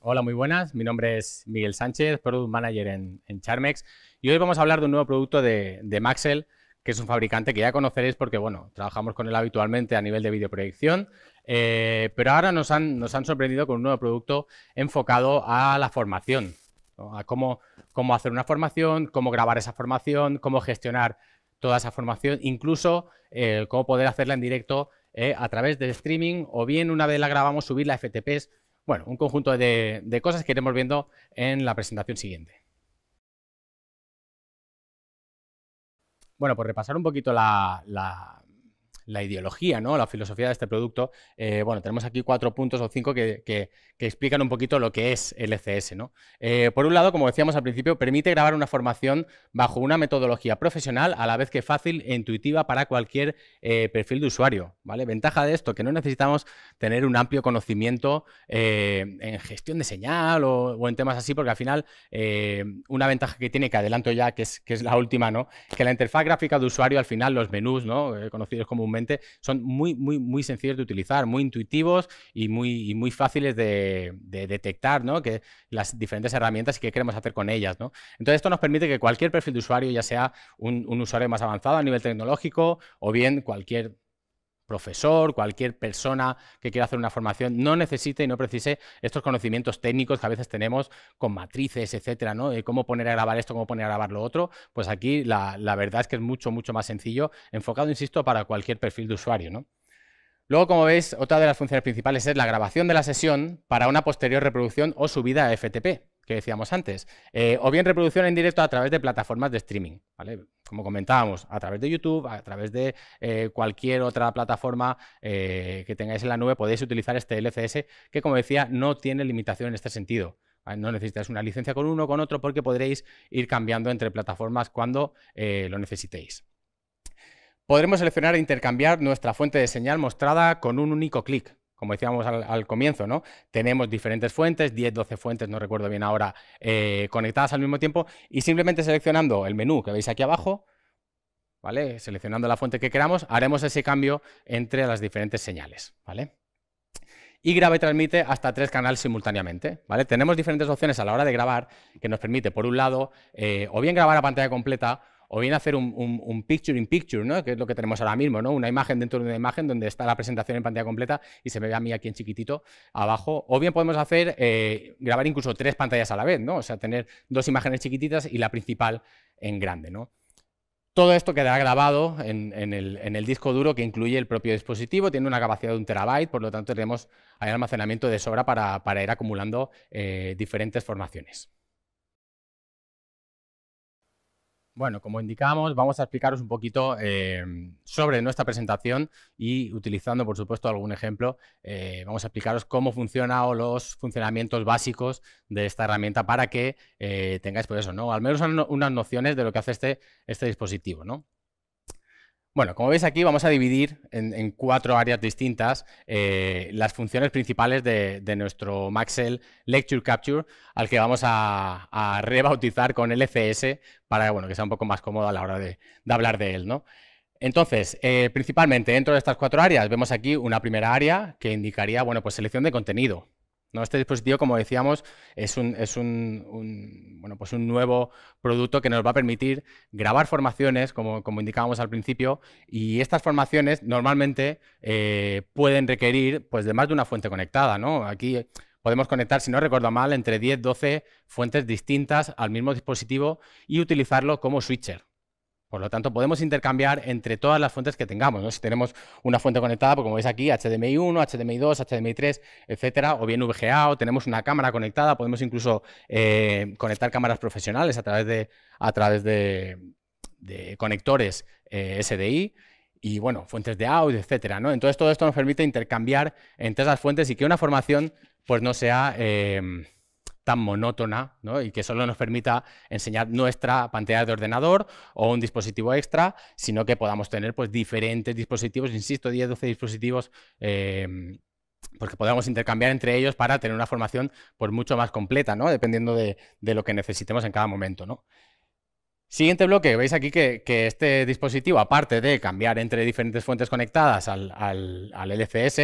Hola, muy buenas. Mi nombre es Miguel Sánchez, Product Manager en, Charmex. Y hoy vamos a hablar de un nuevo producto de, Maxel, que es un fabricante que ya conoceréis porque, bueno, trabajamos con él habitualmente a nivel de videoproyección. Eh, pero ahora nos han, sorprendido con un nuevo producto enfocado a la formación, a cómo, hacer una formación, cómo grabar esa formación, cómo gestionar toda esa formación, incluso eh, cómo poder hacerla en directo eh, a través de streaming o bien una vez la grabamos subirla a FTPs bueno, un conjunto de, cosas que iremos viendo en la presentación siguiente. Bueno, pues repasar un poquito la, la ideología, ¿no? la filosofía de este producto, eh, bueno, tenemos aquí cuatro puntos o cinco que, explican un poquito lo que es el e ¿no? Eh, por un lado, como decíamos al principio, permite grabar una formación bajo una metodología profesional a la vez que fácil e intuitiva para cualquier eh, perfil de usuario. ¿vale? Ventaja de esto, que no necesitamos tener un amplio conocimiento en gestión de señal o, en temas así, porque al final una ventaja que tiene, que adelanto ya, que es, que es la última, ¿no? que la interfaz gráfica de usuario al final, los menús, ¿no? conocidos como un son muy, muy, muy sencillos de utilizar, muy intuitivos y muy, muy fáciles de, detectar, Que las diferentes herramientas y qué queremos hacer con ellas, Entonces esto nos permite que cualquier perfil de usuario, ya sea un, un usuario más avanzado a nivel tecnológico o bien cualquier profesor, cualquier persona que quiera hacer una formación, no necesite y no precise estos conocimientos técnicos que a veces tenemos con matrices, etcétera, ¿no? De cómo poner a grabar esto, cómo poner a grabar lo otro. Pues aquí la, verdad es que es mucho, mucho más sencillo, enfocado, insisto, para cualquier perfil de usuario, ¿no? Luego, como veis, otra de las funciones principales es la grabación de la sesión para una posterior reproducción o subida a FTP que decíamos antes, eh, o bien reproducción en directo a través de plataformas de streaming, ¿vale? Como comentábamos, a través de YouTube, a través de eh, cualquier otra plataforma eh, que tengáis en la nube, podéis utilizar este LCS que, como decía, no tiene limitación en este sentido. No necesitáis una licencia con uno o con otro porque podréis ir cambiando entre plataformas cuando lo necesitéis. Podremos seleccionar e intercambiar nuestra fuente de señal mostrada con un único clic como decíamos al, comienzo, ¿no? Tenemos diferentes fuentes, 10, 12 fuentes, no recuerdo bien ahora, eh, conectadas al mismo tiempo y simplemente seleccionando el menú que veis aquí abajo, ¿vale? Seleccionando la fuente que queramos, haremos ese cambio entre las diferentes señales, ¿vale? Y transmite hasta tres canales simultáneamente, ¿vale? Tenemos diferentes opciones a la hora de grabar que nos permite, por un lado, eh, o bien grabar a pantalla completa o bien hacer un, picture in picture, ¿no? que es lo que tenemos ahora mismo, ¿no? una imagen dentro de una imagen donde está la presentación en pantalla completa y se me ve a mí aquí en chiquitito abajo, o bien podemos hacer, eh, grabar incluso tres pantallas a la vez, ¿no? o sea, tener dos imágenes chiquititas y la principal en grande. ¿no? Todo esto quedará grabado en, el, disco duro que incluye el propio dispositivo, tiene una capacidad de un terabyte, por lo tanto tenemos almacenamiento de sobra para, ir acumulando eh, diferentes formaciones. Bueno, como indicamos, vamos a explicaros un poquito eh, sobre nuestra presentación y utilizando, por supuesto, algún ejemplo, eh, vamos a explicaros cómo funciona o los funcionamientos básicos de esta herramienta para que eh, tengáis, por pues eso, ¿no? Al menos unas nociones de lo que hace este, este dispositivo, ¿no? Bueno, como veis aquí vamos a dividir en, cuatro áreas distintas eh, las funciones principales de, nuestro Maxel Lecture Capture, al que vamos a, rebautizar con LCS para que sea un poco más cómodo a la hora de, hablar de él. ¿no? Entonces, eh, principalmente dentro de estas cuatro áreas, vemos aquí una primera área que indicaría bueno, pues selección de contenido. ¿no? Este dispositivo, como decíamos, es, un, es un, bueno, pues un nuevo producto que nos va a permitir grabar formaciones, como, como indicábamos al principio, y estas formaciones normalmente eh, pueden requerir pues, de más de una fuente conectada. ¿no? Aquí podemos conectar, si no recuerdo mal, entre 10, 12 fuentes distintas al mismo dispositivo y utilizarlo como switcher. Por lo tanto, podemos intercambiar entre todas las fuentes que tengamos. Si tenemos una fuente conectada, pues como veis aquí, HDMI 1, HDMI 2, HDMI 3, etcétera, o bien VGA, o tenemos una cámara conectada, podemos incluso eh, conectar cámaras profesionales a través de, conectores eh, SDI y bueno, fuentes de audio, etcétera. Entonces, todo esto nos permite intercambiar entre esas fuentes y que una formación pues, no sea. Eh, tan monótona y que solo nos permita enseñar nuestra pantalla de ordenador o un dispositivo extra, sino que podamos tener pues, diferentes dispositivos, insisto, 10, 12 dispositivos. Em, porque podamos intercambiar entre ellos para tener una formación pues, mucho más completa, ¿no? dependiendo de, lo que necesitemos en cada momento. Siguiente bloque, veis aquí que, este dispositivo, aparte de cambiar entre diferentes fuentes conectadas al, al, LCS,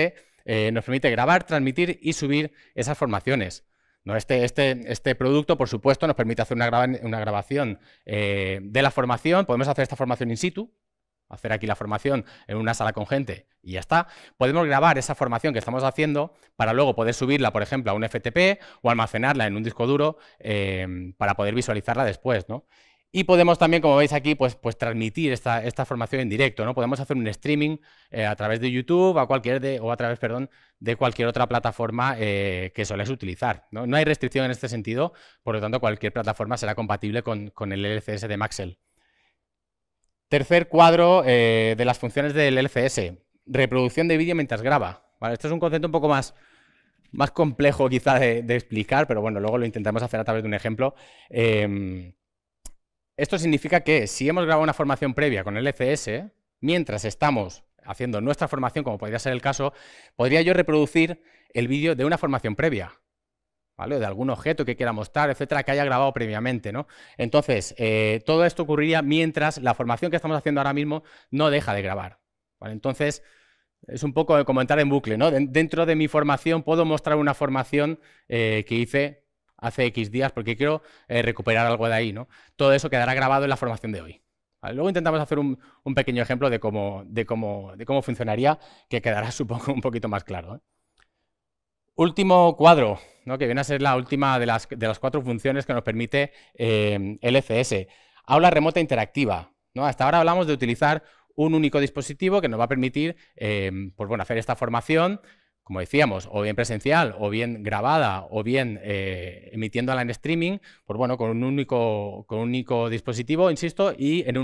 eh, nos permite grabar, transmitir y subir esas formaciones este, este, este, producto, por supuesto, nos permite hacer una, una grabación eh, de la formación. Podemos hacer esta formación in situ, hacer aquí la formación en una sala con gente y ya está. Podemos grabar esa formación que estamos haciendo para luego poder subirla, por ejemplo, a un FTP o almacenarla en un disco duro eh, para poder visualizarla después. ¿no? Y podemos también, como veis aquí, pues, pues transmitir esta, esta formación en directo, ¿no? Podemos hacer un streaming eh, a través de YouTube o a través, perdón, de cualquier otra plataforma eh, que soléis utilizar. ¿no? hay restricción en este sentido, por lo tanto, cualquier plataforma será compatible con, el LCS de Maxel. Tercer cuadro eh, de las funciones del LCS, reproducción de vídeo mientras graba. Esto es un concepto un poco más, más complejo quizá de, explicar, pero bueno, luego lo intentamos hacer a través de un ejemplo. Em, esto significa que si hemos grabado una formación previa con el ECS, mientras estamos haciendo nuestra formación, como podría ser el caso, podría yo reproducir el vídeo de una formación previa, ¿vale? De algún objeto que quiera mostrar, etcétera, que haya grabado previamente, ¿no? Entonces, eh, todo esto ocurriría mientras la formación que estamos haciendo ahora mismo no deja de grabar, Entonces, es un poco como entrar en bucle, ¿no? Dentro de mi formación puedo mostrar una formación eh, que hice hace X días porque quiero eh, recuperar algo de ahí, ¿no? Todo eso quedará grabado en la formación de hoy. Luego intentamos hacer un, pequeño ejemplo de cómo, de, cómo, de cómo, funcionaría, que quedará, supongo, un poquito más claro. ¿eh? Último cuadro, ¿no? que viene a ser la última de las, de las cuatro funciones que nos permite eh, LCS. E Aula remota interactiva. ¿no? Hasta ahora hablamos de utilizar un único dispositivo que nos va a permitir eh, pues bueno, hacer esta formación, como decíamos, o bien presencial, o bien grabada, o bien eh, emitiéndola en streaming, pues bueno, con un único, con un único dispositivo, insisto, y en,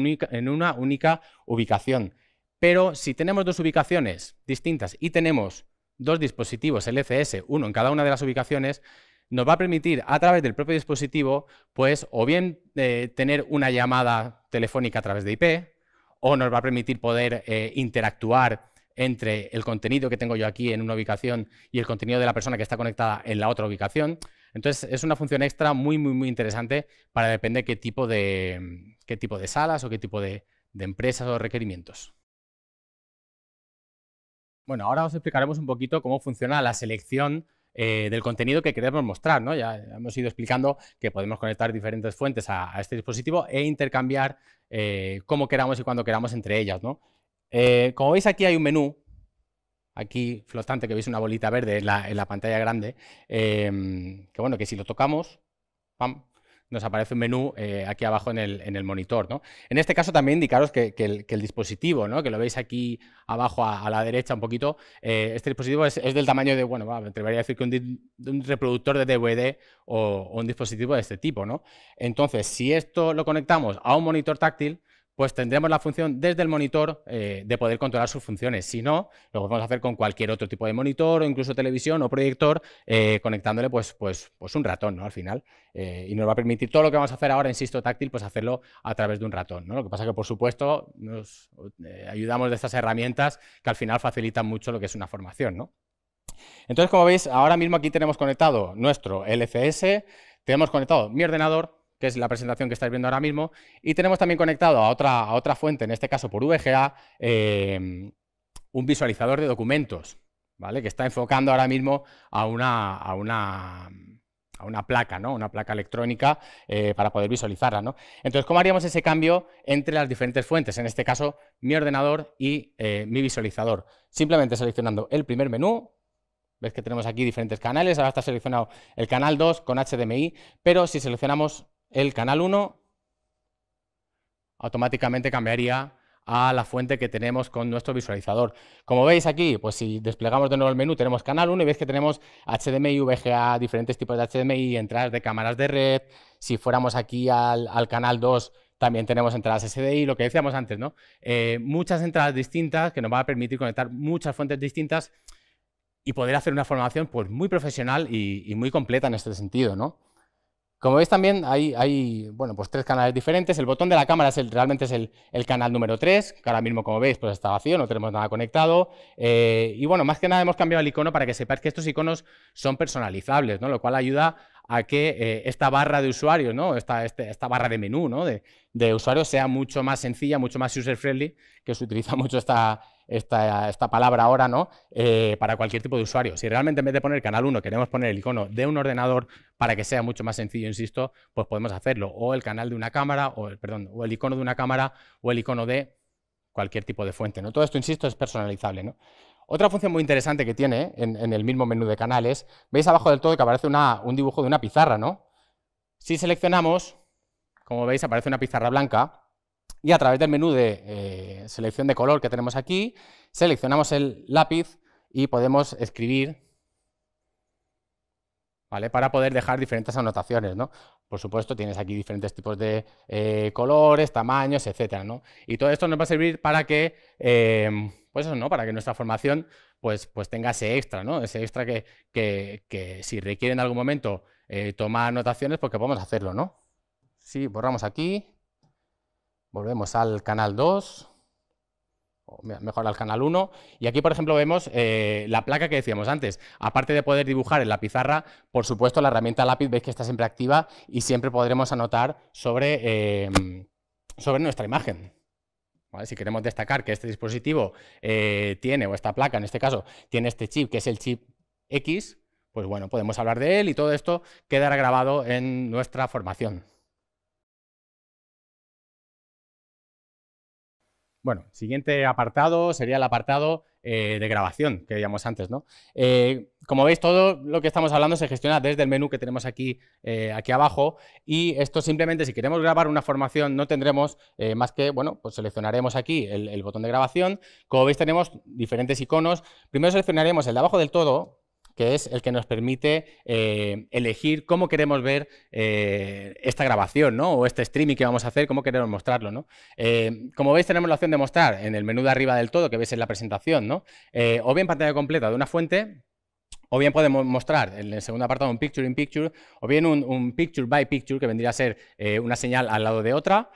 una única ubicación. Pero si tenemos dos ubicaciones distintas y tenemos dos dispositivos LCS, uno en cada una de las ubicaciones, nos va a permitir a través del propio dispositivo, pues o bien eh, tener una llamada telefónica a través de IP, o nos va a permitir poder eh, interactuar entre el contenido que tengo yo aquí en una ubicación y el contenido de la persona que está conectada en la otra ubicación. Entonces, es una función extra muy, muy, muy interesante para depender qué tipo de, qué tipo de salas o qué tipo de, empresas o requerimientos. Bueno, ahora os explicaremos un poquito cómo funciona la selección eh, del contenido que queremos mostrar. ¿no? Ya hemos ido explicando que podemos conectar diferentes fuentes a, este dispositivo e intercambiar eh, cómo queramos y cuando queramos entre ellas. ¿no? Eh, como veis aquí hay un menú, aquí flotante, que veis una bolita verde en la, pantalla grande, em, que bueno, que si lo tocamos, ¡pam! nos aparece un menú eh, aquí abajo en el, en el monitor. ¿no? En este caso también indicaros que, el, dispositivo, ¿no? que lo veis aquí abajo a, la derecha un poquito, eh, este dispositivo es, del tamaño de, bueno, me atrevería a decir que un, reproductor de DVD o, o, un dispositivo de este tipo. ¿no? Entonces, si esto lo conectamos a un monitor táctil, pues tendremos la función desde el monitor eh, de poder controlar sus funciones. Si no, lo podemos hacer con cualquier otro tipo de monitor o incluso televisión o proyector eh, conectándole pues, pues, pues un ratón ¿no? al final. Eh, y nos va a permitir todo lo que vamos a hacer ahora, insisto, táctil, pues hacerlo a través de un ratón. ¿no? Lo que pasa que, por supuesto, nos ayudamos de estas herramientas que al final facilitan mucho lo que es una formación. Entonces, como veis, ahora mismo aquí tenemos conectado nuestro LFS, tenemos conectado mi ordenador, que es la presentación que estáis viendo ahora mismo, y tenemos también conectado a otra, otra fuente, en este caso por VGA, em, un visualizador de documentos, ¿vale? que está enfocando ahora mismo a una, a una, a una placa, ¿no? una placa electrónica eh, para poder visualizarla. ¿no? Entonces, ¿cómo haríamos ese cambio entre las diferentes fuentes? En este caso, mi ordenador y eh, mi visualizador. Simplemente seleccionando el primer menú, ves que tenemos aquí diferentes canales, ahora está seleccionado el canal 2 con HDMI, pero si seleccionamos el canal 1, automáticamente cambiaría a la fuente que tenemos con nuestro visualizador. Como veis aquí, pues si desplegamos de nuevo el menú, tenemos canal 1 y veis que tenemos HDMI, VGA, diferentes tipos de HDMI, entradas de cámaras de red. Si fuéramos aquí al, canal 2, también tenemos entradas SDI, lo que decíamos antes, ¿no? Eh, muchas entradas distintas que nos van a permitir conectar muchas fuentes distintas y poder hacer una formación pues, muy profesional y, y muy completa en este sentido, ¿no? Como veis también hay, hay bueno, pues tres canales diferentes. El botón de la cámara es el, realmente es el, canal número 3, que ahora mismo como veis pues está vacío, no tenemos nada conectado. Eh, y bueno, más que nada hemos cambiado el icono para que sepáis que estos iconos son personalizables, ¿no? lo cual ayuda a que eh, esta barra de usuarios, ¿no? esta, este, esta barra de menú ¿no? de, de usuarios sea mucho más sencilla, mucho más user-friendly, que se utiliza mucho esta, esta, palabra ahora, ¿no? Eh, para cualquier tipo de usuario. Si realmente en vez de poner Canal 1 queremos poner el icono de un ordenador para que sea mucho más sencillo, insisto, pues podemos hacerlo. O el canal de una cámara, o el, perdón, o el icono de una cámara, o el icono de cualquier tipo de fuente. ¿no? Todo esto, insisto, es personalizable. ¿no? Otra función muy interesante que tiene ¿eh? en, el mismo menú de canales, veis abajo del todo que aparece un dibujo de una pizarra. ¿no? Si seleccionamos, como veis, aparece una pizarra blanca y a través del menú de eh, selección de color que tenemos aquí, seleccionamos el lápiz y podemos escribir ¿Vale? Para poder dejar diferentes anotaciones, ¿no? Por supuesto, tienes aquí diferentes tipos de eh, colores, tamaños, etcétera, Y todo esto nos va a servir para que, em, pues eso, ¿no? Para que nuestra formación, pues, pues tenga ese extra, ¿no? Ese extra que, si requiere en algún momento eh, tomar anotaciones, pues que podemos hacerlo, ¿no? Si borramos aquí, volvemos al canal 2, o mejor al canal 1, y aquí, por ejemplo, vemos eh, la placa que decíamos antes. Aparte de poder dibujar en la pizarra, por supuesto, la herramienta lápiz veis que está siempre activa y siempre podremos anotar sobre, em, sobre nuestra imagen. Si queremos destacar que este dispositivo eh, tiene, o esta placa en este caso, tiene este chip, que es el chip X, pues bueno, podemos hablar de él y todo esto quedará grabado en nuestra formación. Bueno, siguiente apartado sería el apartado eh, de grabación que veíamos antes. ¿no? Eh, como veis, todo lo que estamos hablando se gestiona desde el menú que tenemos aquí, eh, aquí abajo y esto simplemente, si queremos grabar una formación, no tendremos más que, bueno, pues seleccionaremos aquí el, el botón de grabación. Como veis, tenemos diferentes iconos. Primero seleccionaremos el de abajo del todo, que es el que nos permite eh, elegir cómo queremos ver eh, esta grabación ¿no? o este streaming que vamos a hacer, cómo queremos mostrarlo. ¿no? Eh, como veis, tenemos la opción de mostrar en el menú de arriba del todo que veis en la presentación, ¿no? o bien pantalla completa de una fuente, o bien podemos mostrar en el segundo apartado un picture in picture, o bien un, picture by picture, que vendría a ser una señal al lado de otra,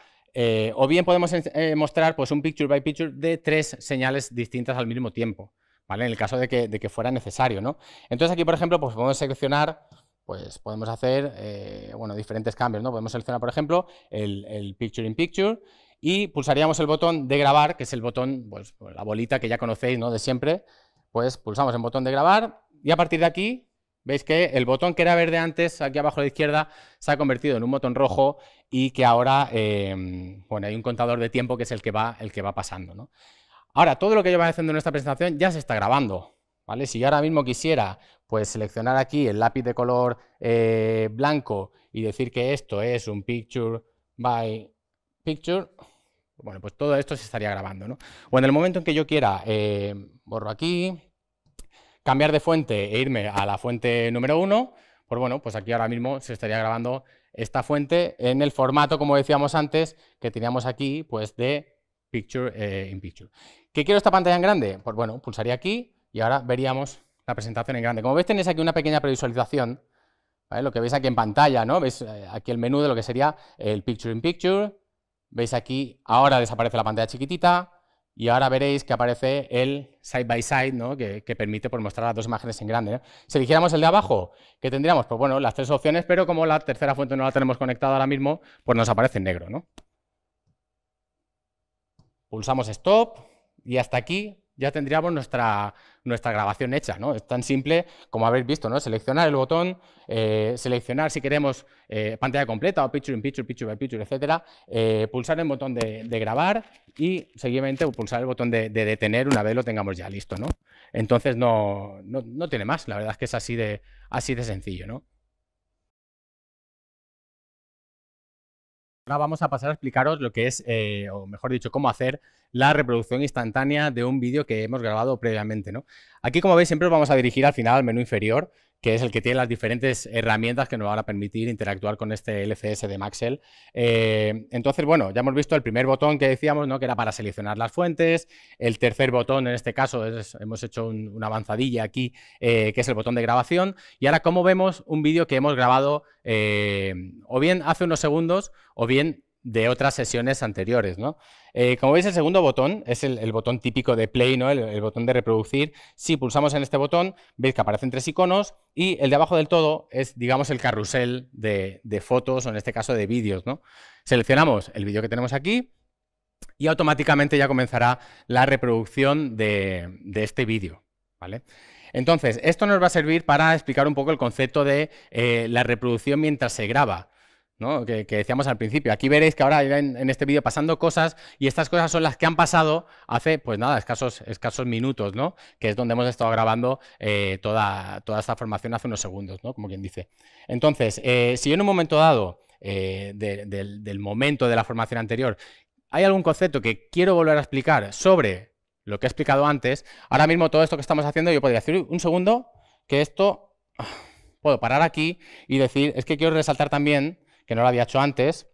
o bien podemos mostrar pues, un picture by picture de tres señales distintas al mismo tiempo. En el caso de que, fuera necesario, ¿no? Entonces aquí, por ejemplo, pues podemos seleccionar pues podemos hacer eh, bueno, diferentes cambios. ¿no? Podemos seleccionar, por ejemplo, el, Picture in Picture y pulsaríamos el botón de grabar, que es el botón, pues la bolita que ya conocéis ¿no? de siempre. Pues pulsamos el botón de grabar y a partir de aquí veis que el botón que era verde antes, aquí abajo a la izquierda, se ha convertido en un botón rojo y que ahora eh, hay un contador de tiempo que es el que va, el que va pasando. ¿no? Ahora, todo lo que yo vaya haciendo en esta presentación ya se está grabando. ¿vale? Si yo ahora mismo quisiera pues, seleccionar aquí el lápiz de color eh, blanco y decir que esto es un picture by picture, bueno, pues todo esto se estaría grabando. ¿no? O en el momento en que yo quiera, eh, borro aquí, cambiar de fuente e irme a la fuente número 1, pues bueno, pues aquí ahora mismo se estaría grabando esta fuente en el formato, como decíamos antes, que teníamos aquí, pues de picture eh, in picture. ¿Qué quiero esta pantalla en grande? Pues bueno, pulsaría aquí y ahora veríamos la presentación en grande. Como veis tenéis aquí una pequeña previsualización, lo que veis aquí en pantalla, ¿no? Veis eh, aquí el menú de lo que sería el Picture in Picture, veis aquí, ahora desaparece la pantalla chiquitita, y ahora veréis que aparece el side by side, ¿no? que, permite pues, mostrar las dos imágenes en grande. Si eligiéramos el de abajo, ¿qué tendríamos? Pues bueno, las tres opciones, pero como la tercera fuente no la tenemos conectada ahora mismo, pues nos aparece en negro. ¿no? Pulsamos Stop y hasta aquí ya tendríamos nuestra, nuestra grabación hecha. ¿no? Es tan simple como habéis visto, ¿no? seleccionar el botón, eh, seleccionar si queremos eh, pantalla completa o picture in picture, picture by picture, etc. Eh, pulsar el botón de, grabar y seguidamente pulsar el botón de, detener una vez lo tengamos ya listo. ¿no? Entonces no, tiene más, la verdad es que es así de, así de sencillo. ¿no? Ahora vamos a pasar a explicaros lo que es, o mejor dicho, cómo hacer la reproducción instantánea de un vídeo que hemos grabado previamente. ¿no? Aquí, como veis, siempre vamos a dirigir al final al menú inferior, que es el que tiene las diferentes herramientas que nos van a permitir interactuar con este LCS de Maxel. Eh, entonces, bueno, ya hemos visto el primer botón que decíamos, ¿no? que era para seleccionar las fuentes, el tercer botón, en este caso, hemos hecho una avanzadilla aquí, eh, que es el botón de grabación, y ahora como vemos un vídeo que hemos grabado eh, o bien hace unos segundos o bien de otras sesiones anteriores. ¿no? Eh, como veis, el segundo botón es el, botón típico de Play, ¿no? El, botón de reproducir. Si pulsamos en este botón, veis que aparecen tres iconos y el de abajo del todo es, digamos, el carrusel de, fotos o en este caso de vídeos. ¿no? Seleccionamos el vídeo que tenemos aquí y automáticamente ya comenzará la reproducción de, este vídeo. ¿vale? Entonces, esto nos va a servir para explicar un poco el concepto de eh, la reproducción mientras se graba. Que, decíamos al principio. Aquí veréis que ahora en, este vídeo pasando cosas y estas cosas son las que han pasado hace, pues nada, escasos, minutos, ¿no? que es donde hemos estado grabando eh, toda, toda esta formación hace unos segundos, ¿no? como quien dice. Entonces, eh, si en un momento dado, eh, del, del momento de la formación anterior, hay algún concepto que quiero volver a explicar sobre lo que he explicado antes, ahora mismo todo esto que estamos haciendo, yo podría decir un segundo que esto... Ah, puedo parar aquí y decir, es que quiero resaltar también que no lo había hecho antes,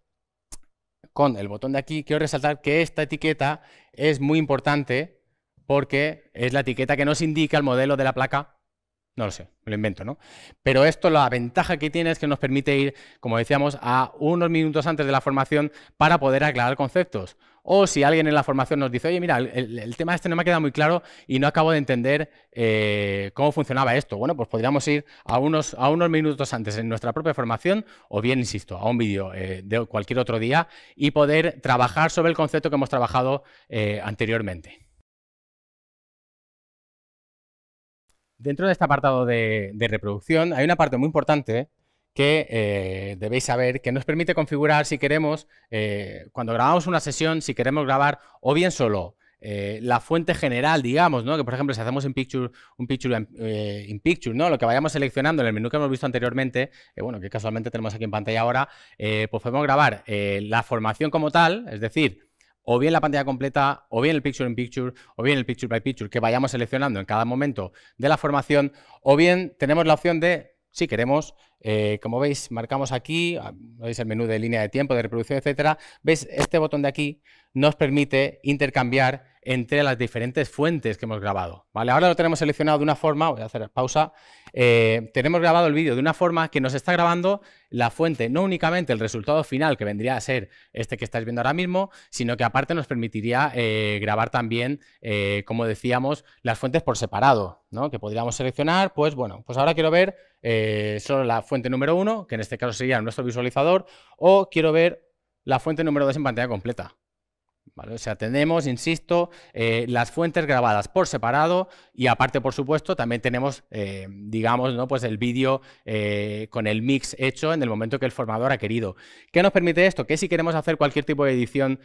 con el botón de aquí, quiero resaltar que esta etiqueta es muy importante porque es la etiqueta que nos indica el modelo de la placa no lo sé, lo invento, ¿no? Pero esto, la ventaja que tiene es que nos permite ir, como decíamos, a unos minutos antes de la formación para poder aclarar conceptos. O si alguien en la formación nos dice, oye, mira, el, tema este no me ha quedado muy claro y no acabo de entender eh, cómo funcionaba esto. Bueno, pues podríamos ir a unos, a unos minutos antes en nuestra propia formación o bien, insisto, a un vídeo eh, de cualquier otro día y poder trabajar sobre el concepto que hemos trabajado eh, anteriormente. Dentro de este apartado de, reproducción hay una parte muy importante que eh, debéis saber que nos permite configurar si queremos, eh, cuando grabamos una sesión, si queremos grabar o bien solo eh, la fuente general, digamos, ¿no? Que por ejemplo, si hacemos un picture, un picture in picture, ¿no? Lo que vayamos seleccionando en el menú que hemos visto anteriormente, bueno, que casualmente tenemos aquí en pantalla ahora, pues podemos grabar la formación como tal, es decir, o bien la pantalla completa, o bien el picture in picture, o bien el picture by picture que vayamos seleccionando en cada momento de la formación, o bien tenemos la opción de, si queremos, eh, como veis, marcamos aquí, ah, veis el menú de línea de tiempo, de reproducción, etcétera. ¿Veis? Este botón de aquí nos permite intercambiar entre las diferentes fuentes que hemos grabado. ¿vale? Ahora lo tenemos seleccionado de una forma, voy a hacer pausa, eh, tenemos grabado el vídeo de una forma que nos está grabando la fuente, no únicamente el resultado final, que vendría a ser este que estáis viendo ahora mismo, sino que aparte nos permitiría eh, grabar también, como decíamos, las fuentes por separado, ¿no? que podríamos seleccionar, pues bueno, pues ahora quiero ver solo la, fuente número uno, que en este caso sería nuestro visualizador, o quiero ver la fuente número dos en pantalla completa. O sea, tenemos, insisto, eh, las fuentes grabadas por separado y aparte, por supuesto, también tenemos, eh, digamos, pues el vídeo eh, con el mix hecho en el momento que el formador ha querido. ¿Qué nos permite esto? Que si queremos hacer cualquier tipo de edición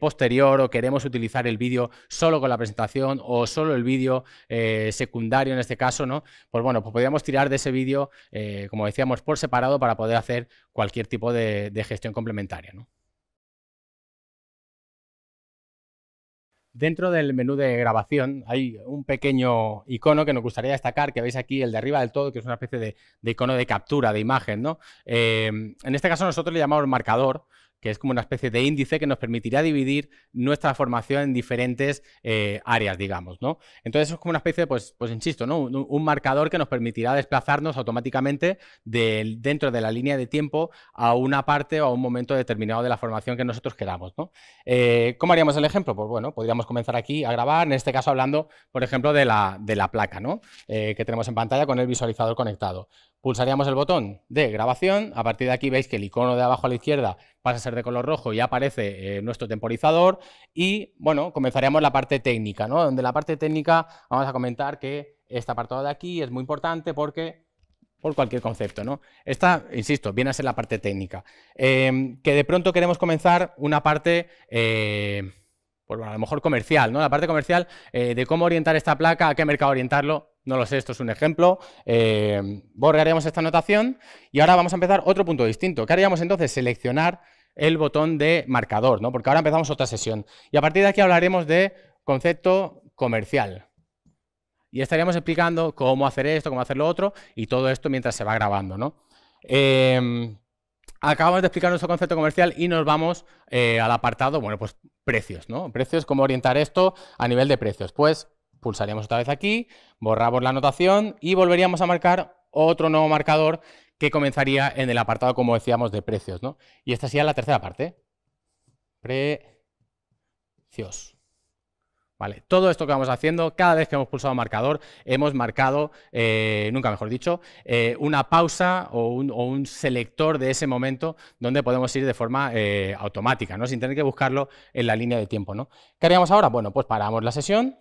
posterior o queremos utilizar el vídeo solo con la presentación o solo el vídeo secundario en este caso, pues bueno, pues podríamos tirar de ese vídeo, como decíamos, por separado para poder hacer cualquier tipo de, gestión complementaria. Dentro del menú de grabación hay un pequeño icono que nos gustaría destacar, que veis aquí el de arriba del todo, que es una especie de, icono de captura de imagen. ¿no? Eh, en este caso nosotros le llamamos marcador, que es como una especie de índice que nos permitirá dividir nuestra formación en diferentes eh, áreas, digamos, ¿no? Entonces es como una especie, pues, pues insisto, ¿no? Un, marcador que nos permitirá desplazarnos automáticamente dentro de la línea de tiempo a una parte o a un momento determinado de la formación que nosotros queramos, eh, ¿Cómo haríamos el ejemplo? Pues bueno, podríamos comenzar aquí a grabar, en este caso hablando, por ejemplo, de la, de la placa, ¿no? Eh, que tenemos en pantalla con el visualizador conectado pulsaríamos el botón de grabación. A partir de aquí veis que el icono de abajo a la izquierda pasa a ser de color rojo y aparece eh, nuestro temporizador. Y bueno, comenzaríamos la parte técnica, ¿no? Donde la parte técnica vamos a comentar que este apartado de aquí es muy importante porque por cualquier concepto, ¿no? Esta, insisto, viene a ser la parte técnica. Em, que de pronto queremos comenzar una parte... Eh, pues, a lo mejor comercial, ¿no? La parte comercial eh, de cómo orientar esta placa, a qué mercado orientarlo, no lo sé, esto es un ejemplo. Eh, esta anotación y ahora vamos a empezar otro punto distinto. ¿Qué haríamos entonces? Seleccionar el botón de marcador, ¿no? porque ahora empezamos otra sesión. Y a partir de aquí hablaremos de concepto comercial. Y estaríamos explicando cómo hacer esto, cómo hacer lo otro y todo esto mientras se va grabando. ¿no? Eh, acabamos de explicar nuestro concepto comercial y nos vamos eh, al apartado, bueno, pues precios, ¿no? Precios, cómo orientar esto a nivel de precios. Pues pulsaríamos otra vez aquí, borramos la anotación y volveríamos a marcar otro nuevo marcador que comenzaría en el apartado, como decíamos, de precios. Y esta sería la tercera parte. Precios. Vale, todo esto que vamos haciendo, cada vez que hemos pulsado marcador, hemos marcado, eh, nunca mejor dicho, eh, una pausa o un, selector de ese momento donde podemos ir de forma eh, automática, ¿no? sin tener que buscarlo en la línea de tiempo. ¿no? ¿Qué haríamos ahora? Bueno, pues paramos la sesión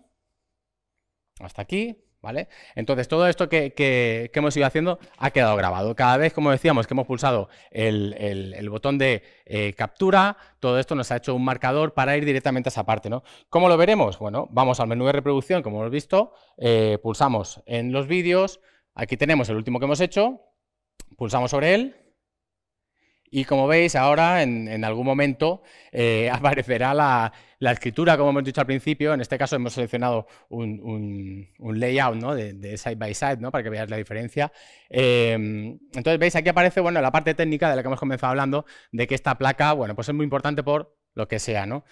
hasta aquí, ¿vale? Entonces, todo esto que, hemos ido haciendo ha quedado grabado. Cada vez, como decíamos, que hemos pulsado el, botón de eh, captura, todo esto nos ha hecho un marcador para ir directamente a esa parte, ¿no? ¿Cómo lo veremos? Bueno, vamos al menú de reproducción, como hemos visto, eh, pulsamos en los vídeos, aquí tenemos el último que hemos hecho, pulsamos sobre él, y como veis, ahora en, algún momento eh, aparecerá la, escritura, como hemos dicho al principio. En este caso hemos seleccionado un, layout de, side by side para que veáis la diferencia. Em, entonces, veis, aquí aparece bueno, la parte técnica de la que hemos comenzado hablando, de que esta placa bueno, pues es muy importante por lo que sea. ¿no?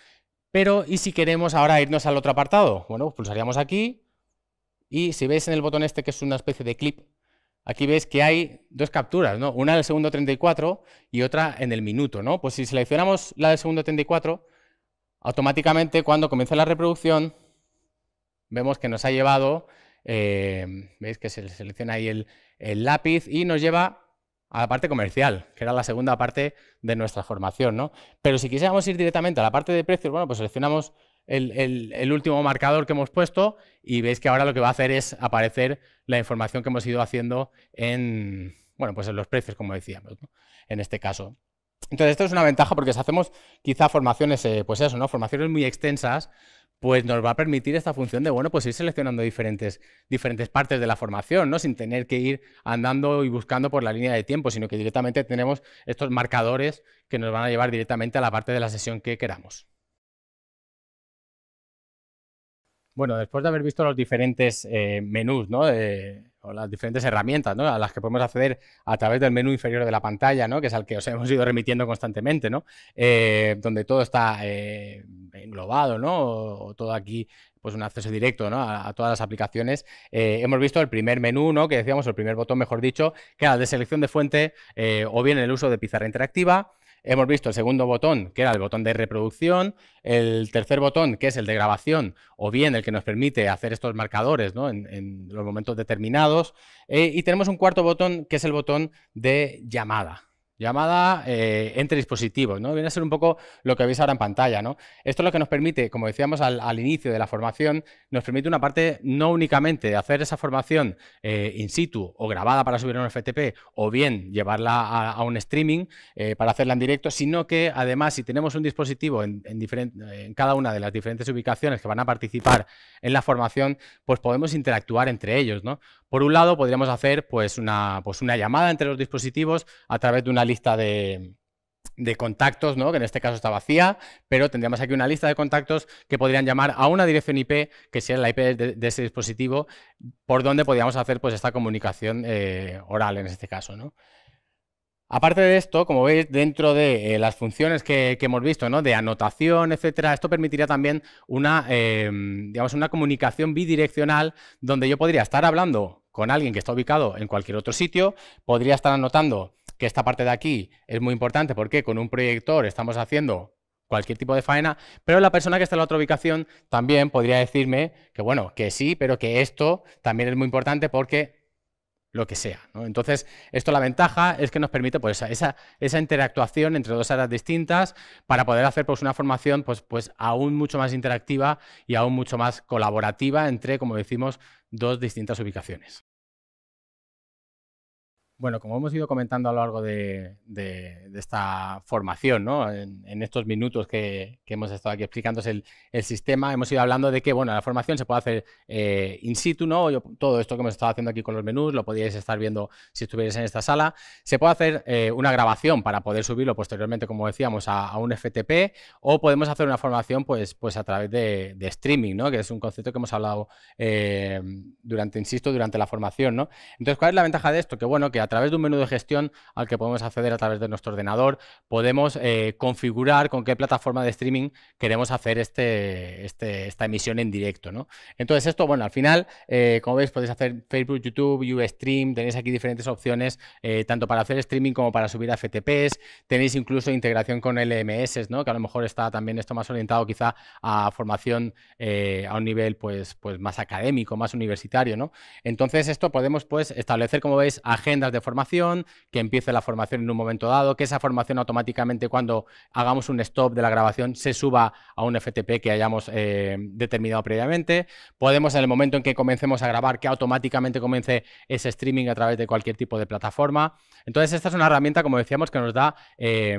Pero, ¿y si queremos ahora irnos al otro apartado? Bueno, pues pulsaríamos aquí y si veis en el botón este que es una especie de clip Aquí veis que hay dos capturas, ¿no? Una del segundo 34 y otra en el minuto, ¿no? Pues si seleccionamos la del segundo 34, automáticamente cuando comienza la reproducción, vemos que nos ha llevado, eh, veis que se selecciona ahí el, lápiz y nos lleva a la parte comercial, que era la segunda parte de nuestra formación, ¿no? Pero si quisiéramos ir directamente a la parte de precios, bueno, pues seleccionamos el, último marcador que hemos puesto y veis que ahora lo que va a hacer es aparecer la información que hemos ido haciendo en, bueno, pues en los precios, como decíamos, en este caso. Entonces, esto es una ventaja porque si hacemos quizá formaciones, eh, pues eso, ¿no? Formaciones muy extensas, pues nos va a permitir esta función de, bueno, pues ir seleccionando diferentes, diferentes partes de la formación, ¿no? Sin tener que ir andando y buscando por la línea de tiempo, sino que directamente tenemos estos marcadores que nos van a llevar directamente a la parte de la sesión que queramos. Bueno, después de haber visto los diferentes eh, menús, ¿no? o las diferentes herramientas, ¿no? A las que podemos acceder a través del menú inferior de la pantalla, ¿no? Que es al que os hemos ido remitiendo constantemente, ¿no? Eh, donde todo está eh, englobado, ¿no? O, todo aquí, pues un acceso directo, ¿no? A, todas las aplicaciones. hemos visto el primer menú, ¿no? Que decíamos, el primer botón, mejor dicho, que era el de selección de fuente o bien el uso de pizarra interactiva Hemos visto el segundo botón, que era el botón de reproducción, el tercer botón, que es el de grabación, o bien el que nos permite hacer estos marcadores en, los momentos determinados, eh, y tenemos un cuarto botón, que es el botón de llamada. Llamada eh, entre dispositivos, ¿no? Viene a ser un poco lo que veis ahora en pantalla, ¿no? Esto es lo que nos permite, como decíamos al, inicio de la formación, nos permite una parte no únicamente de hacer esa formación eh, in situ o grabada para subir a un FTP o bien llevarla a, un streaming eh, para hacerla en directo, sino que además si tenemos un dispositivo en, en cada una de las diferentes ubicaciones que van a participar en la formación, pues podemos interactuar entre ellos, ¿no? Por un lado podríamos hacer pues una, pues una llamada entre los dispositivos a través de una línea lista de, contactos, que en este caso está vacía, pero tendríamos aquí una lista de contactos que podrían llamar a una dirección IP, que sea la IP de, ese dispositivo, por donde podríamos hacer pues, esta comunicación eh, oral en este caso. Aparte de esto, como veis, dentro de eh, las funciones que, hemos visto, ¿no? de anotación, etcétera, esto permitiría también una, eh, digamos, una comunicación bidireccional donde yo podría estar hablando con alguien que está ubicado en cualquier otro sitio, podría estar anotando que esta parte de aquí es muy importante porque con un proyector estamos haciendo cualquier tipo de faena, pero la persona que está en la otra ubicación también podría decirme que bueno, que sí, pero que esto también es muy importante porque lo que sea. Entonces, esto la ventaja es que nos permite pues, esa, esa interactuación entre dos áreas distintas para poder hacer pues, una formación pues, pues, aún mucho más interactiva y aún mucho más colaborativa entre, como decimos, dos distintas ubicaciones. Bueno, como hemos ido comentando a lo largo de, esta formación, ¿no? en, estos minutos que, hemos estado aquí explicando el, el, sistema, hemos ido hablando de que bueno, la formación se puede hacer eh, in situ, ¿no? todo esto que hemos estado haciendo aquí con los menús lo podíais estar viendo si estuvierais en esta sala. Se puede hacer eh, una grabación para poder subirlo posteriormente, como decíamos, a, un FTP o podemos hacer una formación pues, pues a través de, streaming, ¿no? que es un concepto que hemos hablado eh, durante, insisto, durante la formación. Entonces, ¿cuál es la ventaja de esto? Que bueno, que a través de un menú de gestión al que podemos acceder a través de nuestro ordenador, podemos eh, configurar con qué plataforma de streaming queremos hacer este, este esta emisión en directo. Entonces esto, bueno, al final, eh, como veis, podéis hacer Facebook, YouTube, Ustream, tenéis aquí diferentes opciones, eh, tanto para hacer streaming como para subir a FTPs, tenéis incluso integración con LMS, ¿no? que a lo mejor está también esto más orientado quizá a formación a un nivel pues, pues más académico, más universitario. ¿no? Entonces esto podemos pues establecer, como veis, agendas de formación, que empiece la formación en un momento dado, que esa formación automáticamente cuando hagamos un stop de la grabación se suba a un FTP que hayamos eh, determinado previamente. Podemos en el momento en que comencemos a grabar que automáticamente comience ese streaming a través de cualquier tipo de plataforma. Entonces esta es una herramienta, como decíamos, que nos da... Eh,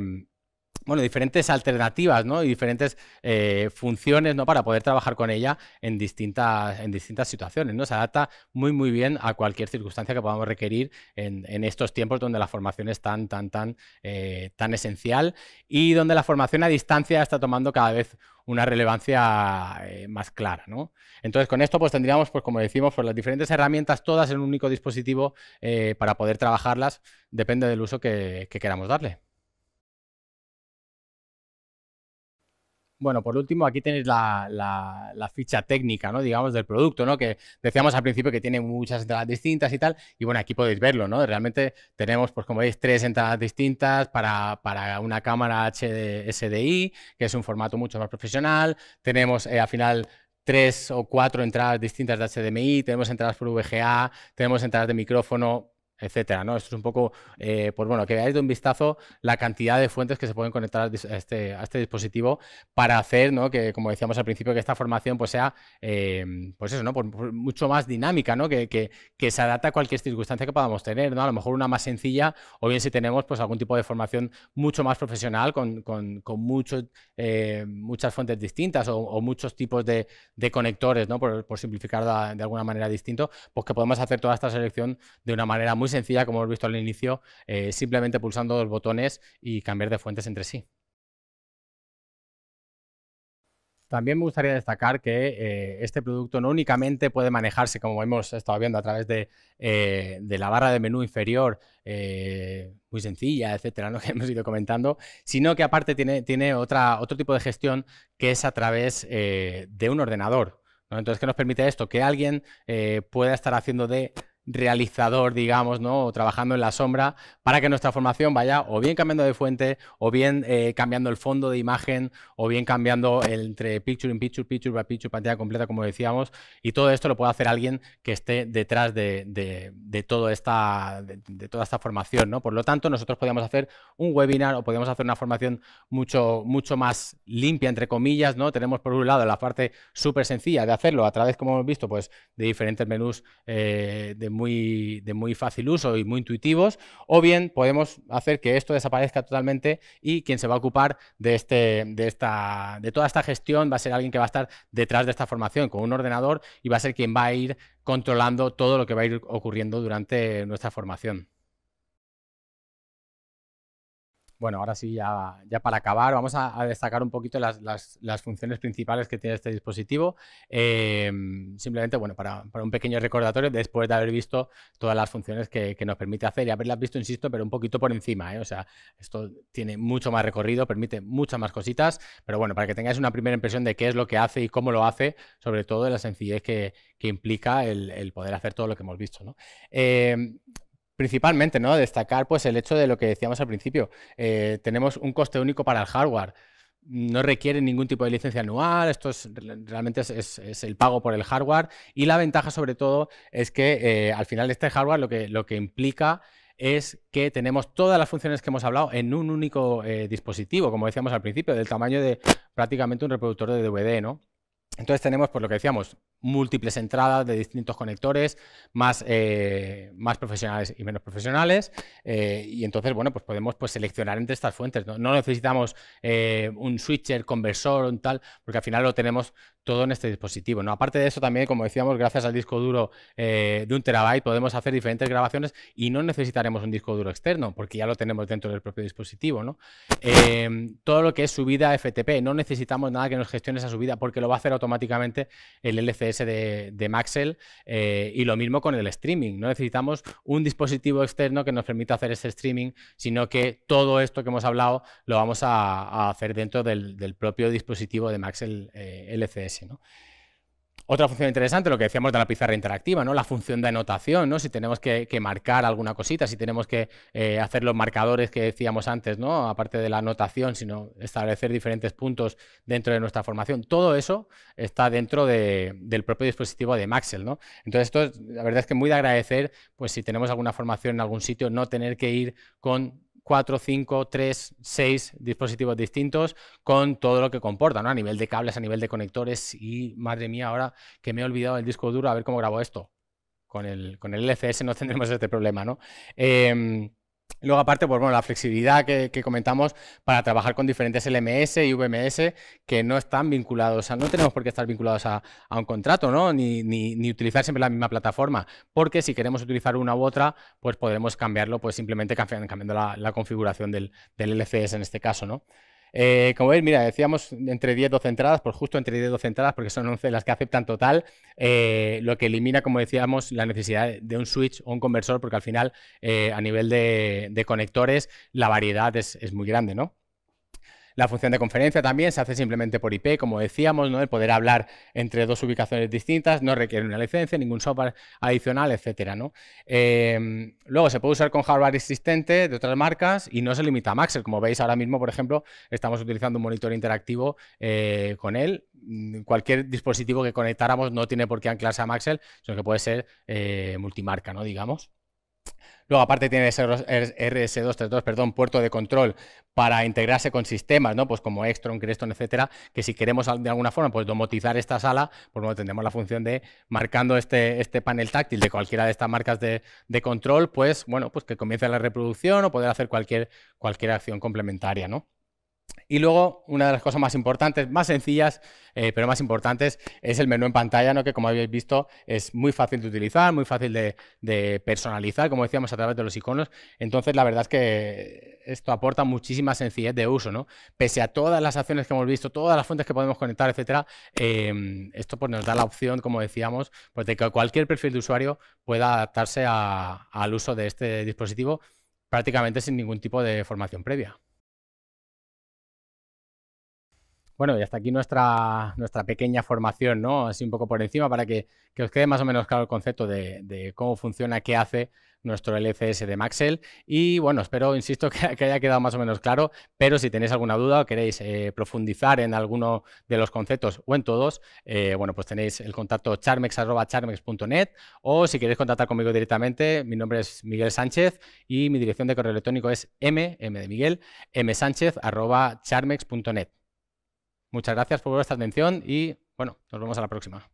bueno, diferentes alternativas y diferentes eh, funciones ¿no? para poder trabajar con ella en distintas, en distintas situaciones. ¿no? Se adapta muy, muy bien a cualquier circunstancia que podamos requerir en, estos tiempos donde la formación es tan, tan, tan, eh, tan esencial y donde la formación a distancia está tomando cada vez una relevancia eh, más clara. Entonces, con esto pues tendríamos, pues, como decimos, pues, las diferentes herramientas todas en un único dispositivo para poder trabajarlas, depende del uso que queramos darle. Bueno, por último, aquí tenéis la, ficha técnica, ¿no? Digamos, del producto, ¿no? Que decíamos al principio que tiene muchas entradas distintas y tal. Y bueno, aquí podéis verlo, ¿no? Realmente tenemos, pues como veis, tres entradas distintas para, una cámara HD, SDI, que es un formato mucho más profesional. Tenemos eh, al final tres o cuatro entradas distintas de HDMI, tenemos entradas por VGA, tenemos entradas de micrófono etcétera, ¿no? Esto es un poco, eh, pues bueno, que veáis de un vistazo la cantidad de fuentes que se pueden conectar este, a este, dispositivo para hacer, Que, como decíamos al principio, que esta formación pues sea, em, pues eso, ¿no? Por, mucho más dinámica, ¿no? Que, se adapta a cualquier circunstancia que podamos tener, ¿no? A lo mejor una más sencilla o bien si tenemos, pues, algún tipo de formación mucho más profesional con, eh, muchas fuentes distintas o, muchos tipos de, conectores, ¿no? Por, simplificar de, alguna manera distinto, pues que podemos hacer toda esta selección de una manera muy muy sencilla, como hemos visto al inicio, eh, simplemente pulsando dos botones y cambiar de fuentes entre sí. También me gustaría destacar que eh, este producto no únicamente puede manejarse, como hemos estado viendo, a través de, eh, la barra de menú inferior, muy sencilla, etcétera, lo que hemos ido comentando, sino que aparte tiene, tiene otra, otro tipo de gestión que es a través de un ordenador. Entonces, ¿qué nos permite esto? Que alguien pueda estar haciendo de realizador, digamos, ¿no? trabajando en la sombra para que nuestra formación vaya o bien cambiando de fuente, o bien eh, cambiando el fondo de imagen, o bien cambiando entre picture in picture, picture by picture, pantalla completa, como decíamos, y todo esto lo puede hacer alguien que esté detrás de, todo esta, de, toda esta formación. ¿no? Por lo tanto, nosotros podíamos hacer un webinar o podemos hacer una formación mucho, mucho más limpia, entre comillas. ¿no? Tenemos, por un lado, la parte súper sencilla de hacerlo a través, como hemos visto, pues, de diferentes menús eh, de muy, de muy fácil uso y muy intuitivos, o bien podemos hacer que esto desaparezca totalmente y quien se va a ocupar de, este, de, esta, de toda esta gestión va a ser alguien que va a estar detrás de esta formación con un ordenador y va a ser quien va a ir controlando todo lo que va a ir ocurriendo durante nuestra formación. Bueno, ahora sí, ya, para acabar, vamos a, destacar un poquito las, funciones principales que tiene este dispositivo. Em, simplemente, bueno, para, un pequeño recordatorio, después de haber visto todas las funciones que, nos permite hacer y haberlas visto, insisto, pero un poquito por encima. ¿eh? O sea, esto tiene mucho más recorrido, permite muchas más cositas, pero bueno, para que tengáis una primera impresión de qué es lo que hace y cómo lo hace, sobre todo de la sencillez que, implica el, poder hacer todo lo que hemos visto. Em, Principalmente, ¿no? Destacar pues el hecho de lo que decíamos al principio. Eh, tenemos un coste único para el hardware. No requiere ningún tipo de licencia anual, esto es, realmente es, el pago por el hardware y la ventaja sobre todo es que eh, al final este hardware lo que, lo que implica es que tenemos todas las funciones que hemos hablado en un único eh, dispositivo, como decíamos al principio, del tamaño de prácticamente un reproductor de DVD, ¿no? Entonces tenemos, pues, lo que decíamos, múltiples entradas de distintos conectores, más, eh, más profesionales y menos profesionales. Eh, y entonces, bueno, pues podemos pues, seleccionar entre estas fuentes. No, necesitamos eh, un switcher, conversor, un tal, porque al final lo tenemos todo en este dispositivo. ¿no? Aparte de eso, también, como decíamos, gracias al disco duro de un terabyte, podemos hacer diferentes grabaciones y no necesitaremos un disco duro externo, porque ya lo tenemos dentro del propio dispositivo. todo lo que es subida FTP, no necesitamos nada que nos gestione esa subida, porque lo va a hacer automáticamente el LCS de, Maxel eh, y lo mismo con el streaming. No necesitamos un dispositivo externo que nos permita hacer ese streaming, sino que todo esto que hemos hablado lo vamos a, hacer dentro del, propio dispositivo de Maxel eh, LCS. Otra función interesante, lo que decíamos de la pizarra interactiva, ¿no? La función de anotación, ¿no? Si tenemos que, marcar alguna cosita, si tenemos que eh, hacer los marcadores que decíamos antes, ¿no? Aparte de la anotación, sino establecer diferentes puntos dentro de nuestra formación. Todo eso está dentro del propio dispositivo de Maxel, ¿no? Entonces, esto la verdad es que muy de agradecer, pues si tenemos alguna formación en algún sitio, no tener que ir con cuatro, cinco, tres, seis dispositivos distintos con todo lo que comporta, ¿no? A nivel de cables, a nivel de conectores y madre mía, ahora que me he olvidado el disco duro, a ver cómo grabo esto. Con el, con el LCS no tendremos este problema, ¿no? Em, Luego, aparte, pues bueno, la flexibilidad que, comentamos para trabajar con diferentes LMS y VMS que no están vinculados, o no tenemos por qué estar vinculados a, un contrato, ¿no? Ni, utilizar siempre la misma plataforma, porque si queremos utilizar una u otra, pues podremos cambiarlo, pues simplemente cambiando la, configuración del, del, LCS en este caso, ¿no? Eh, como veis, mira, decíamos entre 10 y 12 entradas, por pues justo entre 10 y 12 entradas, porque son 11 las que aceptan total, eh, lo que elimina, como decíamos, la necesidad de un switch o un conversor, porque al final, eh, a nivel de, conectores, la variedad es muy grande, ¿no? La función de conferencia también se hace simplemente por IP, como decíamos, ¿no? El poder hablar entre dos ubicaciones distintas, no requiere una licencia, ningún software adicional, etcétera, ¿no? Em, luego se puede usar con hardware existente de otras marcas y no se limita a Maxel. Como veis ahora mismo, por ejemplo, estamos utilizando un monitor interactivo eh, con él. Mm, cualquier dispositivo que conectáramos no tiene por qué anclarse a Maxel, sino que puede ser eh, multimarca, ¿no? Digamos. Luego, aparte, tiene RS232, perdón, puerto de control para integrarse con sistemas, ¿no? Pues como Extron, Creston, etcétera, que si queremos de alguna forma pues, domotizar esta sala, pues bueno, tendremos la función de marcando este, este panel táctil de cualquiera de estas marcas de, de control, pues bueno, pues que comience la reproducción o poder hacer cualquier, cualquier acción complementaria, ¿no? Y luego, una de las cosas más importantes, más sencillas, eh, pero más importantes, es el menú en pantalla, ¿no? que como habéis visto es muy fácil de utilizar, muy fácil de, personalizar, como decíamos, a través de los iconos. Entonces, la verdad es que esto aporta muchísima sencillez de uso. ¿no? Pese a todas las acciones que hemos visto, todas las fuentes que podemos conectar, etcétera, em, esto pues, nos da la opción, como decíamos, pues, de que cualquier perfil de usuario pueda adaptarse al uso de este dispositivo prácticamente sin ningún tipo de formación previa. Bueno, y hasta aquí nuestra, nuestra pequeña formación, ¿no? Así un poco por encima para que, os quede más o menos claro el concepto de, cómo funciona, qué hace nuestro LCS de Maxel. Y bueno, espero, insisto, que, haya quedado más o menos claro, pero si tenéis alguna duda o queréis eh, profundizar en alguno de los conceptos o en todos, eh, bueno, pues tenéis el contacto charmex.charmex.net o si queréis contactar conmigo directamente, mi nombre es Miguel Sánchez y mi dirección de correo electrónico es m, m de Miguel, msánchez.charmex.net. Muchas gracias por vuestra atención y bueno, nos vemos a la próxima.